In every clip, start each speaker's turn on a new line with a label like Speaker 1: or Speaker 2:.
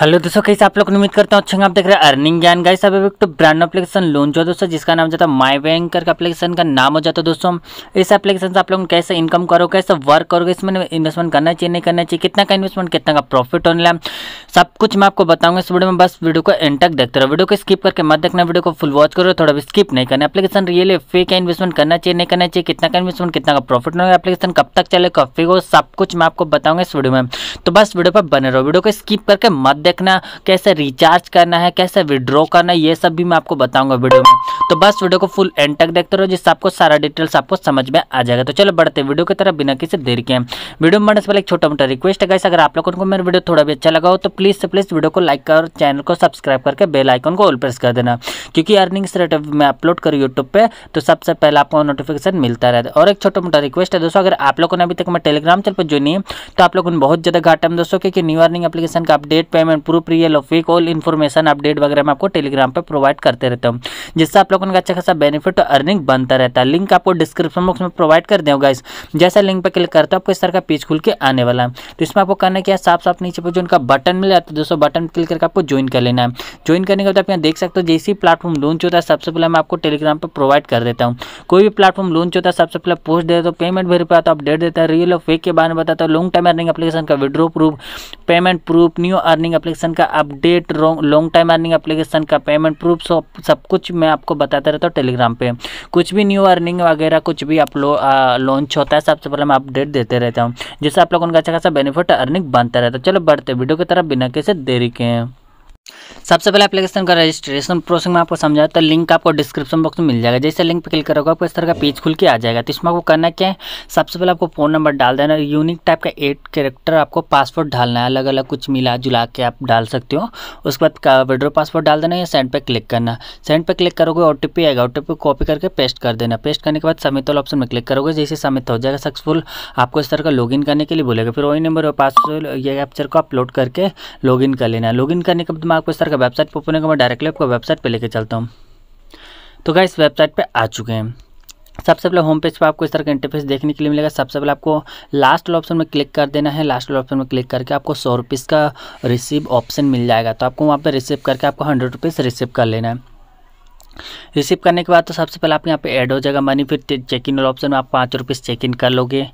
Speaker 1: hello दोस्तों कैसे आप लोग उम्मीद करता हूँ अच्छा आप देख रहे हैं अर्निंग ज्ञान गाइस अब एक तो ब्रांड एप्लीकेशन लॉन्च हुआ दोस्तों जिसका नाम जाता है माई बैंक करके एप्लीकेशन का नाम हो जाता है दोस्तों इस एप्लीकेशन से आप लोग कैसे इनकम करो कैसे वर्क करोगे इसमें इन्वेस्टमेंट करना चाहिए नहीं करना चाहिए कितना का इन्वेस्टमेंट कितना का प्रॉफिट होने लगा सब कुछ मैं आपको बताऊंगा इस वीडियो में बस वीडियो को एंड तक देखते रहो वीडियो को स्किप करके मत देखना वीडियो को फुल वॉच करो थोड़ा भी स्किप नहीं करना एप्लीकेशन रियल फे का इन्वेस्टमेंट करना चाहिए नहीं करना चाहिए कितना का इन्वेस्टमेंट कितना का प्रॉफिट होगा एप्लीकेशन कब तक चले कब फे हो सब कुछ मैं आपको बताऊंगा इस वीडियो में तो बस वीडियो पर बने रहो वीडियो को स्किप करके मत देखना कैसे रिचार्ज करना है कैसे विड्रॉ करना है ये सब भी मैं आपको बताऊंगा वीडियो में तो बस वीडियो को फुल एंड तक देखते रहो जिससे आपको सारा डिटेल्स आपको समझ में आ जाएगा तो चलो बढ़ते वीडियो की तरफ बिना किसी देर के वीडियो में बढ़ने से पहले एक छोटा मोटा रिक्वेस्ट है अगर आप लोगों को मेरा वीडियो थोड़ा भी अच्छा लगा हो तो प्लीज़ से प्लीज़ वीडियो को लाइक कर चैनल को सब्सक्राइब करके बेल आइकन को ऑल प्रेस कर देना क्योंकि अर्निंग्स रेट मैं अपलोड करूँ यूट्यूब पर तो सबसे पहले आपको नोटिफिकेशन मिलता रहता है और एक छोटा मोटा रिक्वेस्ट है दोस्तों अगर आप लोगों ने अभी तक मैं टेलीग्राम चैनल पर जो नहीं तो आप लोगों ने बहुत ज़्यादा घाटा है दोस्तों क्योंकि न्यू अर्निंग अपलीकेशन का update payment proof real of week all information update वगैरह मैं आपको टेलीग्राम पर प्रोवाइड करते रहता हूँ जिससे आप लोग अपन का अच्छा खासा बेनिफिट और अर्निंग बनता रहता है लिंक आपको डिस्क्रिप्शन बॉक्स में प्रोवाइड कर दें इस जैसा लिंक पर क्लिक करते हो आपको इस तरह का पेज खुल के आने वाला है तो इसमें आपको करना क्या साफ साफ नीचे पर जो उनका बटन मिल जाता है दोस्तों बटन क्लिक करके आपको ज्वाइन कर लेना है ज्वाइन करने के बाद आप यहाँ देख सकते हो जैसे प्लेटफॉर्म लॉन्च होता है सबसे पहले मैं आपको टेलीग्राम पर प्रोवाइड कर देता हूँ कोई भी प्लेटफॉर्म लॉन्च होता है सबसे पहले पोस्ट देता हूँ पेमेंट वेरीफाई तो अपडेट देता है रियल और फेक के बारे में बताता हूँ लॉन्ग टाइम अर्निंग अपलीकेशन का withdraw proof payment proof new earning application का update long time earning application का पेमेंट प्रूफ सब सब कुछ मैं आपको बताता रहता हूँ टेलीग्राम पे कुछ भी न्यू अर्निंग वगैरह कुछ भी आप लॉन्च होता है सबसे पहले मैं अपडेट देते रहता हूँ जिससे आप लोगों का अच्छा खासा बेनिफिट अर्निंग बनता रहता है चलो बढ़ते वीडियो की तरफ बिना कैसे देरी के हैं सबसे पहले एप्लीकेशन का रजिस्ट्रेशन प्रोसेस में आपको समझाया तो लिंक आपको डिस्क्रिप्शन बॉक्स में मिल जाएगा जैसे लिंक पर क्लिक करोगे आपको इस तरह का पेज खुल के आ जाएगा तो इसमें आपको करना क्या है सबसे पहले आपको फ़ोन नंबर डाल देना यूनिक टाइप का एट कैरेक्टर आपको पासवर्ड डालना है अलग अलग कुछ मिला जुला के आप डाल सकते हो उसके बाद विड्रो पासवर्ड डाल देना या सेंड पर क्लिक करना सेंड पर क्लिक करोगे ओ आएगा ओ कॉपी करके पेस्ट कर देना पेस्ट करने के बाद समित वाला ऑप्शन में क्लिक करोगे जैसे समित हो जाएगा सक्सेसफुल आपको इस तरह का लॉग करने के लिए बोलेगा फिर वही नंबर और पासवर्ड या कैप्चर को अपलोड करके लॉग कर लेना लॉग करने के बाद आपको इस तरह का वेबसाइट पर ओपन मैं डायरेक्टली आपको वेबसाइट पर लेके चलता हूँ तो क्या इस वेबसाइट पर आ चुके हैं सबसे पहले होम पेज पर आपको इस तरह का इंटरफेस देखने के लिए मिलेगा सबसे पहले आपको लास्ट ऑप्शन में क्लिक कर देना है लास्ट ऑप्शन में क्लिक करके आपको सौ रुपीज़ का रिसीव ऑप्शन मिल जाएगा तो आपको वहाँ पर रिसीव करके आपको हंड्रेड रुपीज़ रिसीव कर लेना है रिसीव करने के बाद तो सबसे पहले आपके यहाँ पे ऐड हो जाएगा मनी फिर चेक इन वाला ऑप्शन में आप पाँच रुपीज़ चेक इन कर लोगे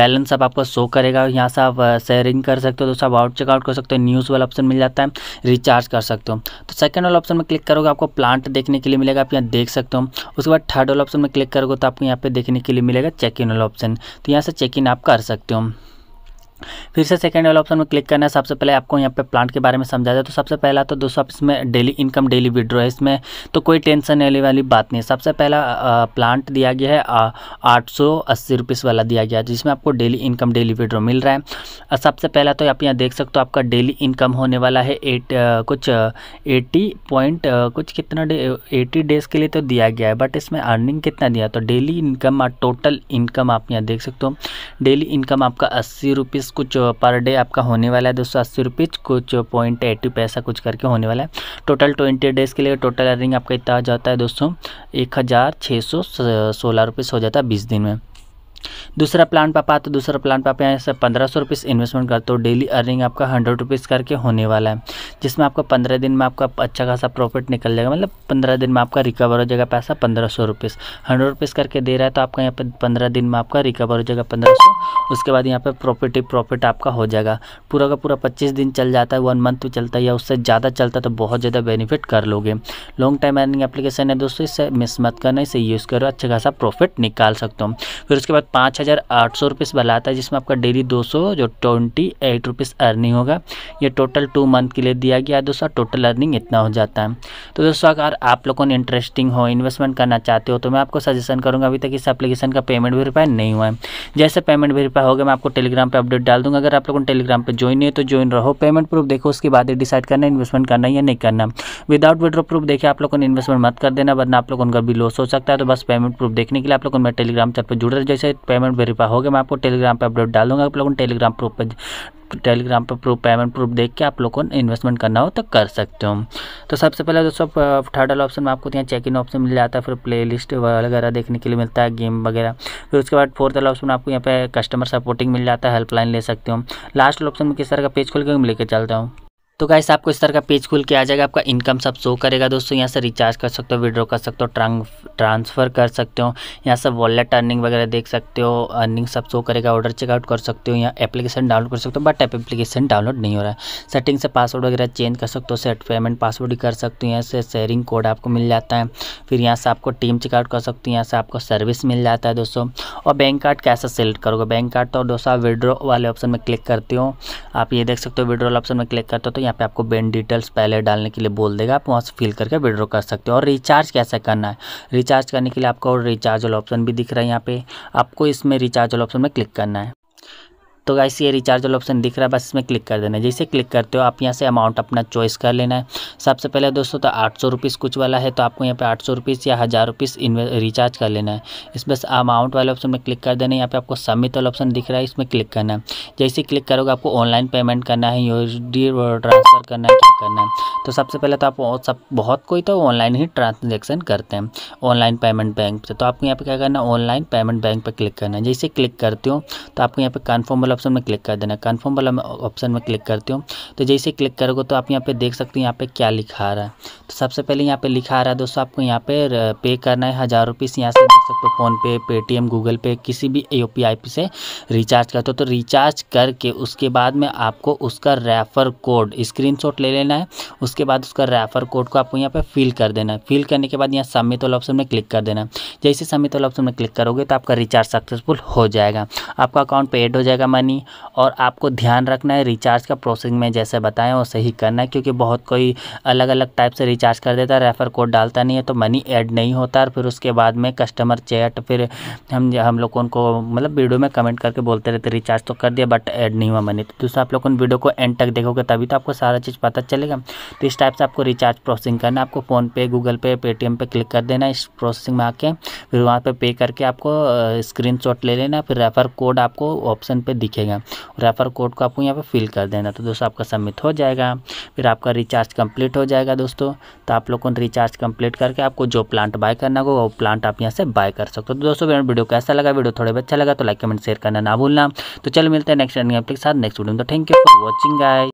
Speaker 1: बैलेंस अब आपको शो करेगा यहाँ से आप शेयरिंग कर सकते हो दोस्तों आप आउट चेकआउट कर सकते हो न्यूज़ वाला ऑप्शन मिल जाता है रिचार्ज कर सकते हो तो सेकेंड वाला ऑप्शन तो में क्लिक करोगे आपको प्लांट देखने के लिए मिलेगा आप यहाँ देख सकते हो उसके बाद थर्ड वाला ऑप्शन में क्लिक करोगे तो आपको यहाँ पे देखने के लिए मिलेगा चेक इन वाला ऑप्शन तो यहाँ से चेक इन आप कर सकते हो फिर से सेकेंड वाला ऑप्शन में क्लिक करना है सबसे पहले आपको यहाँ पे प्लांट के बारे में समझा जाए तो सबसे पहला तो दोस्तों आप इसमें डेली इनकम डेली विड्रो है इसमें तो कोई टेंशन लेने वाली बात नहीं है सबसे पहला प्लांट दिया गया है आठ सौ अस्सी रुपीज़ वाला दिया गया है जिसमें आपको डेली इनकम डेली विड्रो मिल रहा है और सबसे पहला तो आप यहाँ देख सकते हो आपका डेली इनकम होने वाला है एट कुछ एटी पॉइंट कुछ कितना डे एटी डेज़ के लिए तो दिया गया है बट इसमें अर्निंग कितना दिया तो डेली इनकम और टोटल इनकम आप यहाँ देख सकते हो डेली इनकम आपका अस्सी रुपीस कुछ पर डे आपका होने वाला है दो सौ अस्सी रुपीज़ कुछ पॉइंट एट्टी पैसा कुछ करके होने वाला है टोटल ट्वेंटी डेज़ के लिए टोटल अर्निंग आपका इतना जाता है दोस्तों एक हज़ार छः सौ सोलह रुपीज़ हो जाता है बीस दिन में दूसरा प्लान पर तो दूसरा प्लान आप यहाँ से पंद्रह सौ रुपीज़ इन्वेस्टमेंट करते हो डेली अर्निंग आपका हंड्रेड रुपीज़ करके होने वाला है जिसमें आपका पंद्रह दिन में आपका अच्छा खासा प्रॉफिट निकल जाएगा मतलब पंद्रह दिन में आपका रिकवर हो जाएगा पैसा पंद्रह सौ रुपीज़ हंड्रेड रुपीज़ करके दे रहा है तो आपका यहाँ पर पंद्रह दिन में आपका रिकवर हो जाएगा पंद्रह सौ उसके बाद यहाँ पर प्रॉफिट ही प्रॉफिट आपका हो जाएगा पूरा का पूरा पच्चीस दिन चल जाता है वन मंथ चलता है या उससे ज़्यादा चलता है तो बहुत ज़्यादा बेनिफिट कर लोगे लॉन्ग टाइम अर्निंग एप्लीकेशन है दोस्तों इससे मिस मत करना इसे यूज़ करो अच्छा खासा प्रॉफिट निकाल सकते हो फिर उसके बाद पाँच हज़ार आठ सौ रुपीज़ वाला है जिसमें आपका डेली दो सौ जो ट्वेंटी एट रुपीज़ अर्निंग होगा ये टोटल टू मंथ के लिए दिया गया है दोस्तों टोटल अर्निंग इतना हो जाता है तो दोस्तों अगर आप लोगों ने इंटरेस्टिंग हो इन्वेस्टमेंट करना चाहते हो तो मैं आपको सजेशन करूँगा अभी तक इस अपलीकेशन का पेमेंट वेरीफाई नहीं हुआ है जैसे पेमेंट वेरीफाई होगा मैं आपको टेलीग्राम पर अपडेट डाल दूँगा अगर आप लोगों ने टेलीग्राम पर ज्वाइन नहीं है तो ज्वाइन रहो पेमेंट प्रूफ देखो उसके बाद ही डिसाइड करना इन्वेस्टमेंट करना या नहीं करना विदाउट विड्रो प्रूफ देखिए आप लोगों ने इन्वेस्टमेंट मत कर देना वरना आप लोगों का भी लॉस हो सकता है तो बस पेमेंट प्रूफ देखने के लिए आप लोगों को मैं टेलीग्राम चैनल पर जुड़ रहे जैसे पेमेंट वेरीफाई हो गया मैं आपको टेलीग्राम पर अपडेट डालूंगा आप लोगों टेलीग्राम प्रूफ पर टेलीग्राम पर प्रूफ पेमेंट प्रूफ देख के आप लोगों को इन्वेस्टमेंट करना हो तो कर सकते हो तो सबसे पहले दोस्तों थर्डल ऑप्शन में आपको यहाँ चेक इन ऑप्शन मिल जाता है फिर प्ले लिस्ट वगैरह देखने के लिए मिलता है गेम वगैरह फिर उसके बाद फोर्थ वाला ऑप्शन आपको यहाँ पे कस्टमर सपोर्टिंग मिल जाता है हेल्पलाइन ले सकते हो लास्ट ऑप्शन में किस तरह का पेज खोल के लेकर चलता हूँ तो गाइस आपको इस तरह का पेज खुल के आ जाएगा आपका इनकम सब शो करेगा दोस्तों यहाँ से रिचार्ज कर सकते हो विड्रॉ कर सकते हो ट्रांसफ़र कर सकते हो यहाँ से वॉलेट अर्निंग वगैरह देख सकते हो अर्निंग सब शो करेगा ऑर्डर चेकआउट कर सकते हो यहाँ एप्लीकेशन डाउनलोड कर सकते हो बट ऐप एप्लीकेशन डाउनलोड नहीं हो रहा है सेटिंग से पासवर्ड वगैरह चेंज कर सकते हो सेट पेमेंट पासवर्ड कर सकते हो यहाँ से शेयरिंग कोड आपको मिल जाता है फिर यहाँ से आपको टीम चेकआउट कर सकते हो यहाँ से आपको सर्विस मिल जाता है दोस्तों और बैंक कार्ड कैसे सेलेक्ट करोगे बैंक कार्ड तो दोस्तों विड्रो वाले ऑप्शन में क्लिक करते हो आप ये देख सकते हो विड्रो वाले ऑप्शन में क्लिक करते हो तो यहाँ पे आपको बैंक डिटेल्स पहले डालने के लिए बोल देगा आप वहाँ से फिल करके विड्रो कर सकते हो और रिचार्ज कैसे करना है रिचार्ज करने के लिए आपको रिचार्ज वाला ऑप्शन भी दिख रहा है यहाँ पर आपको इसमें रिचार्ज वाला ऑप्शन में क्लिक करना है तो गाइस ये रिचार्ज वाला ऑप्शन दिख रहा है बस इसमें क्लिक कर देना है जैसे क्लिक करते हो आप यहाँ से अमाउंट अपना चॉइस कर लेना है सबसे पहले दोस्तों तो आठ सौ कुछ वाला है तो आपको यहाँ पे आठ सौ या हज़ार रुपीज़ रिचार्ज कर लेना है इस बस अमाउंट वाले ऑप्शन में क्लिक कर देना है यहाँ पे आपको सबमिट वाला ऑप्शन दिख रहा है इसमें क्लिक करना है जैसे क्लिक करोगे आपको ऑनलाइन पेमेंट करना है यू ट्रांसफ़र करना है क्या करना है तो सबसे पहले तो आप सब बहुत कोई तो ऑनलाइन ही ट्रांजेक्शन करते हैं ऑनलाइन पेमेंट बैंक से तो आपको यहाँ पे क्या करना है ऑनलाइन पेमेंट बैंक पर क्लिक करना है जैसे क्लिक करते हो तो आपको यहाँ पर कन्फर्म वाला ऑप्शन में क्लिक कर देना कन्फर्म वाला ऑप्शन में क्लिक करती हूँ तो जैसे क्लिक करोगे तो आप यहाँ पे देख सकते हो यहाँ पे क्या लिखा आ रहा है तो सबसे पहले यहाँ पे लिखा आ रहा है दोस्तों आपको यहाँ पे पे करना है हज़ार रुपीज़ यहाँ से देख सकते हो फ़ोनपे पेटीएम गूगल पे किसी भी ए पी से रिचार्ज करते हो तो रिचार्ज करके उसके बाद में आपको उसका रेफ़र कोड स्क्रीन ले लेना है उसके बाद उसका रेफ़र कोड को आपको यहाँ पर फिल कर देना है फिल करने के बाद यहाँ सबमिट वाला ऑप्शन में क्लिक कर देना जैसे सबमिट वाला ऑप्शन में क्लिक करोगे तो आपका रिचार्ज सक्सेसफुल हो जाएगा आपका अकाउंट पे एड हो जाएगा पानी और आपको ध्यान रखना है रिचार्ज का प्रोसेसिंग में जैसे बताएं वो सही करना है क्योंकि बहुत कोई अलग अलग टाइप से रिचार्ज कर देता है रेफ़र कोड डालता नहीं है तो मनी ऐड नहीं होता और फिर उसके बाद में कस्टमर चैट फिर हम हम लोग उनको मतलब वीडियो में कमेंट करके बोलते रहते रिचार्ज तो कर दिया बट ऐड नहीं हुआ मनी तो दूसरा आप लोग उन वीडियो को एंड तक देखोगे तभी तो आपको सारा चीज़ पता चलेगा तो इस टाइप से आपको रिचार्ज प्रोसेसिंग करना है आपको फ़ोन पे गूगल पे पेटीएम पर क्लिक कर देना इस प्रोसेसिंग में आके फिर वहाँ पर पे करके आपको शॉट ले लेना फिर रेफ़र कोड आपको ऑप्शन पे दिख दिखेगा रेफ़र कोड को आपको यहाँ पर फिल कर देना तो दोस्तों आपका सबमिट हो जाएगा फिर आपका रिचार्ज कंप्लीट हो जाएगा दोस्तों तो आप लोग को रिचार्ज कंप्लीट करके आपको जो प्लांट बाय करना होगा वो प्लांट आप यहाँ से बाय कर सकते हो तो दोस्तों मेरा वीडियो कैसा लगा वीडियो थोड़ा बहुत अच्छा लगा तो लाइक कमेंट शेयर करना ना भूलना तो चल मिलते हैं नेक्स्ट के साथ नेक्स्ट वीडियो तो thank you for watching guy